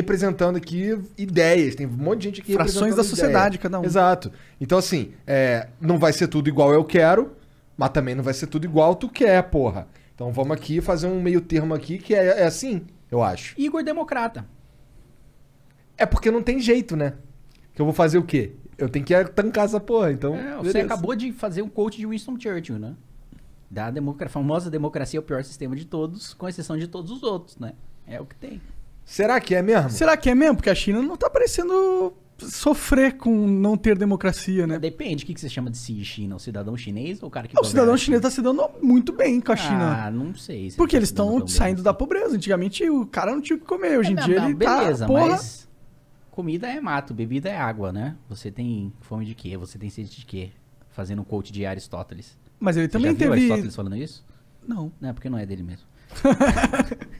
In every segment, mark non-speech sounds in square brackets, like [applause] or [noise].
representando aqui ideias. Tem um monte de gente aqui Frações da sociedade, ideias. cada um. Exato. Então, assim, é, não vai ser tudo igual eu quero, mas também não vai ser tudo igual tu quer, porra. Então vamos aqui fazer um meio termo aqui que é, é assim, eu acho. Igor Democrata. É porque não tem jeito, né? Que eu vou fazer o quê? Eu tenho que tancar essa porra, então... É, você acabou de fazer um coach de Winston Churchill, né? Da democracia famosa democracia é o pior sistema de todos, com exceção de todos os outros, né? É o que tem. Será que é mesmo? Será que é mesmo? Porque a China não tá parecendo sofrer com não ter democracia, né? Depende, o que, que você chama de China? O cidadão chinês ou o cara que. Não, é, o cidadão chinês tá se dando muito bem com a ah, China. Ah, não sei. Se Porque tá eles estão saindo assim. da pobreza. Antigamente o cara não tinha o que comer. Hoje é, em não, dia não, ele tá beleza, tá. Porra... Mas comida é mato, bebida é água, né? Você tem fome de quê? Você tem sede de quê? Fazendo um coach de Aristóteles. Mas ele você também já viu teve. Aristóteles falando isso? Não. Não, é porque não é dele mesmo. [laughs]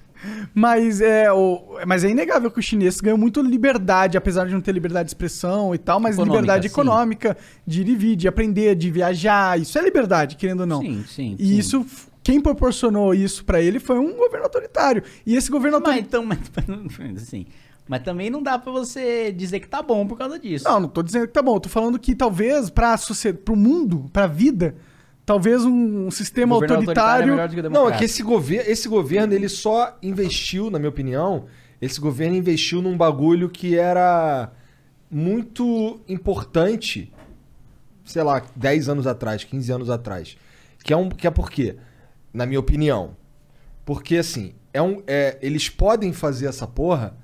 Mas é, o, mas é inegável que o chinês ganhou muito liberdade, apesar de não ter liberdade de expressão e tal, mas econômica, liberdade sim. econômica, de ir e vir, de aprender, de viajar. Isso é liberdade, querendo ou não. Sim, sim. E sim. isso quem proporcionou isso para ele foi um governo autoritário. E esse governo Mas, então, mas, assim, mas também não dá para você dizer que tá bom por causa disso. Não, não tô dizendo que tá bom. Eu tô falando que talvez para o mundo, para a vida, Talvez um, sistema autoritário. autoritário é não, é que esse, governo esse governo, ele só investiu, na minha opinião, esse governo investiu num bagulho que era muito importante, sei lá, 10 anos atrás, 15 anos atrás. Que é, um, que é por quê? Na minha opinião. Porque, assim, é um, é, eles podem fazer essa porra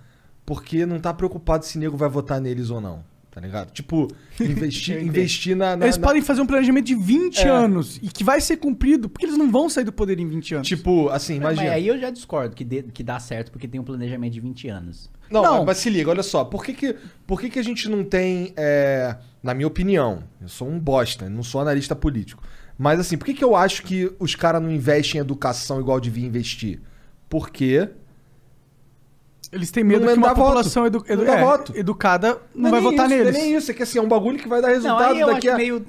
porque não tá preocupado se nego vai votar neles ou não tá ligado? Tipo, investir, [laughs] investir na, na Eles na... podem fazer um planejamento de 20 é. anos e que vai ser cumprido, porque eles não vão sair do poder em 20 anos. Tipo, assim, imagina. Mas aí eu já discordo que, dê, que dá certo porque tem um planejamento de 20 anos. Não, não. Mas, se liga, olha só, por que, que, por que, que a gente não tem, é, na minha opinião, eu sou um bosta, não sou analista político. Mas assim, por que, que eu acho que os caras não investem em educação igual devia investir? Porque eles têm medo não que uma população voto. Edu, edu, é, educada não, não vai votar isso, neles. Não é nem isso, é que assim, é um bagulho que vai dar resultado não, eu daqui a... meio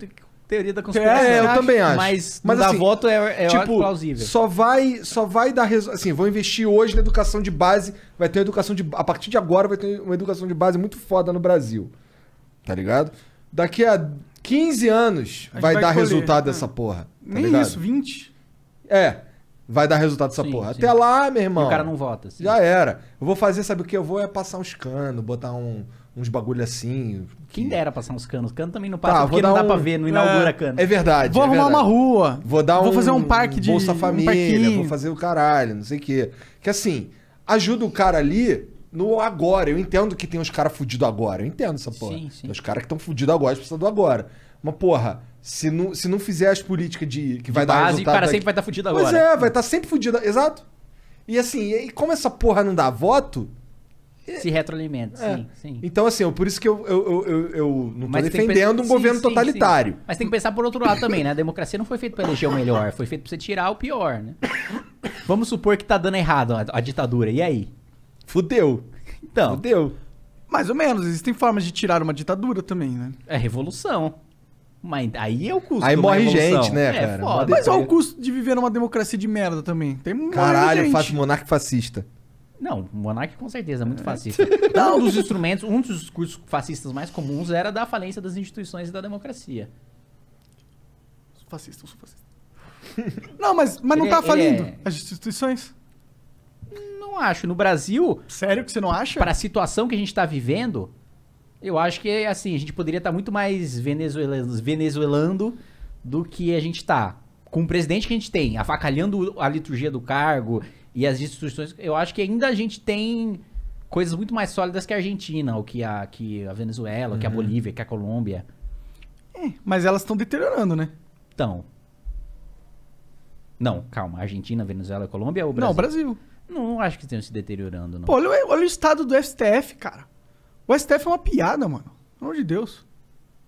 teoria da é, conspiração. É, eu, eu também acho. Mas, mas dar assim, voto é, é tipo, plausível. Só vai, só vai dar resultado. Assim, vão investir hoje na educação de base. Vai ter uma educação de. A partir de agora vai ter uma educação de base muito foda no Brasil. Tá ligado? Daqui a 15 anos vai, vai, dar colher, resultado né? dessa porra. Tá Nem ligado? isso, 20. É vai dar resultado essa sim, porra. Sim. Até lá, meu irmão. E o cara não vota. Sim. Já era. Eu vou fazer, sabe o que? Eu vou é passar uns canos, botar um, uns bagulho assim. Que... Quem dera passar uns canos. Cano também não tá, passa, tá, porque não dá um... pra ver, não inaugura é, cano. É verdade. Vou é arrumar verdade. uma rua. Vou dar Vou um, fazer um parque de. Bolsa Família, um vou fazer o caralho, não sei o quê. Que assim, ajuda o cara ali no agora. Eu entendo que tem uns caras fudidos agora. Eu entendo essa porra. Sim, sim. Tem os caras que estão fudidos agora, eles precisam do agora. Mas, porra, se não, se não fizer as políticas de que vai dar resultado... o cara sempre vai estar tá fudido agora. Pois é, vai estar tá sempre fudido. Exato. E assim, e como essa porra não dá voto... É se retroalimenta, é. sim, sim. Então, assim, eu, é por isso que eu, eu, eu, eu não estou defendendo pensar... um governo sim, totalitário. Sim, Mas tem que pensar por outro lado também, né? A democracia não foi feita para eleger o melhor, foi feita para você tirar o pior, né? Vamos supor que tá dando errado a, a ditadura, e aí? Fudeu. Então. Fudeu. Mais ou menos, existem formas de tirar uma ditadura também, né? É revolução. Mas aí é o custo. Aí morre gente, né, é, cara? Foda. Mas olha é o custo de viver numa democracia de merda também. Tem muito Caralho, faz monarca fascista. Não, monarca com certeza é muito é. fascista. [laughs] um dos instrumentos, um dos discursos fascistas mais comuns era da falência das instituições e da democracia. Sou fascista, eu sou fascista. [laughs] não, mas, mas não tá é, falindo é... as instituições? Não acho. No Brasil. Sério que você não acha? Para a situação que a gente tá vivendo, eu acho que, assim, a gente poderia estar tá muito mais venezuelanos, venezuelando do que a gente está. Com o presidente que a gente tem, afacalhando a liturgia do cargo e as instituições, eu acho que ainda a gente tem coisas muito mais sólidas que a Argentina, ou que a, que a Venezuela, uhum. que a uhum. Bolívia, que a Colômbia. É, mas elas estão deteriorando, né? Então. Não, calma. Argentina, Venezuela, Colômbia ou Brasil? Não, Brasil. Não, acho que estão se deteriorando, não. Pô, olha, olha o estado do STF, cara. O STF é uma piada, mano. Pelo amor de Deus.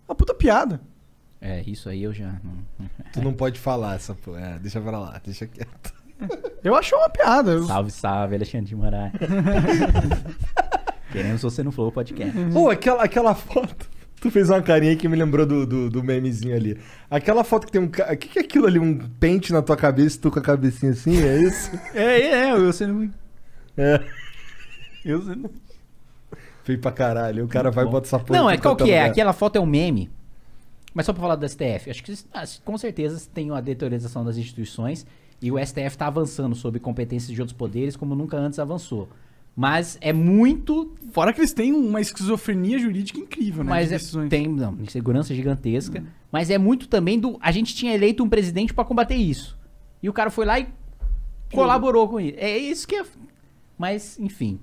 Uma puta piada. É, isso aí eu já. [laughs] tu não pode falar essa porra. É, deixa pra lá, deixa quieto. [laughs] Eu acho uma piada. Eu... Salve, salve, Alexandre de Moraes. [laughs] Queremos você no Flow Podcast. Pô, oh, aquela, aquela foto. Tu fez uma carinha que me lembrou do, do, do memezinho ali. Aquela foto que tem um. O que, que é aquilo ali? Um pente na tua cabeça e tu com a cabecinha assim? É isso? é, é, eu sendo É. Eu sendo. É. Feio pra caralho. O cara vai botar bota essa porra. Não, é qual que é? Lugar. Aquela foto é um meme. Mas só pra falar do STF, acho que ah, com certeza tem uma deteriorização das instituições e o STF tá avançando sobre competências de outros poderes como nunca antes avançou. Mas é muito. Fora que eles têm uma esquizofrenia jurídica incrível, né? Mas de é, tem não, insegurança gigantesca. Hum. Mas é muito também do. A gente tinha eleito um presidente para combater isso. E o cara foi lá e colaborou com isso. É isso que é. Mas, enfim.